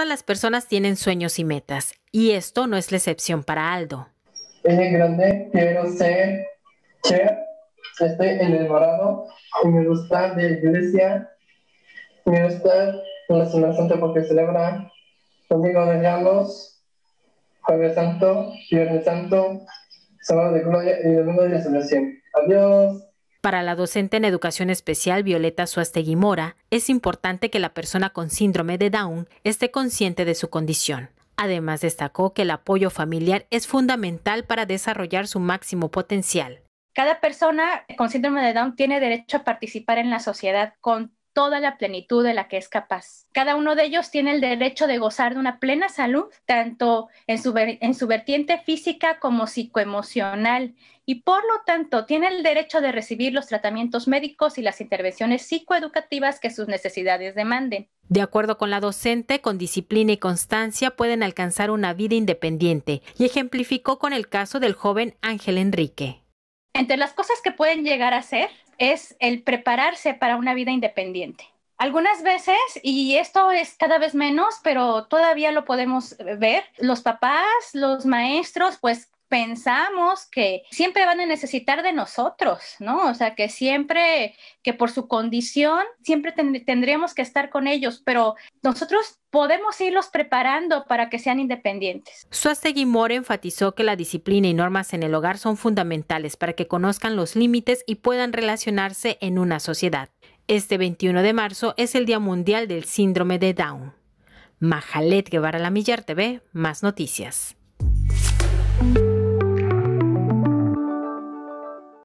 Todas las personas tienen sueños y metas, y esto no es la excepción para Aldo. Es grande, quiero ser chef, estoy enamorado y me gusta de la iglesia, me gusta la Semana Santa porque celebra Domingo de Ramos, Jueves Santo, Viernes Santo, Sábado de Gloria y Domingo de Resurrección. Adiós. Para la docente en educación especial Violeta Suastegui Mora, es importante que la persona con síndrome de Down esté consciente de su condición. Además, destacó que el apoyo familiar es fundamental para desarrollar su máximo potencial. Cada persona con síndrome de Down tiene derecho a participar en la sociedad con toda la plenitud de la que es capaz. Cada uno de ellos tiene el derecho de gozar de una plena salud, tanto en su, en su vertiente física como psicoemocional, y por lo tanto tiene el derecho de recibir los tratamientos médicos y las intervenciones psicoeducativas que sus necesidades demanden. De acuerdo con la docente, con disciplina y constancia pueden alcanzar una vida independiente, y ejemplificó con el caso del joven Ángel Enrique. Entre las cosas que pueden llegar a ser es el prepararse para una vida independiente. Algunas veces, y esto es cada vez menos, pero todavía lo podemos ver, los papás, los maestros, pues pensamos que siempre van a necesitar de nosotros, ¿no? O sea, que siempre, que por su condición, siempre tendríamos que estar con ellos, pero nosotros podemos irlos preparando para que sean independientes. Suastegui More enfatizó que la disciplina y normas en el hogar son fundamentales para que conozcan los límites y puedan relacionarse en una sociedad. Este 21 de marzo es el Día Mundial del Síndrome de Down. Majalet Guevara La Millar TV, más noticias.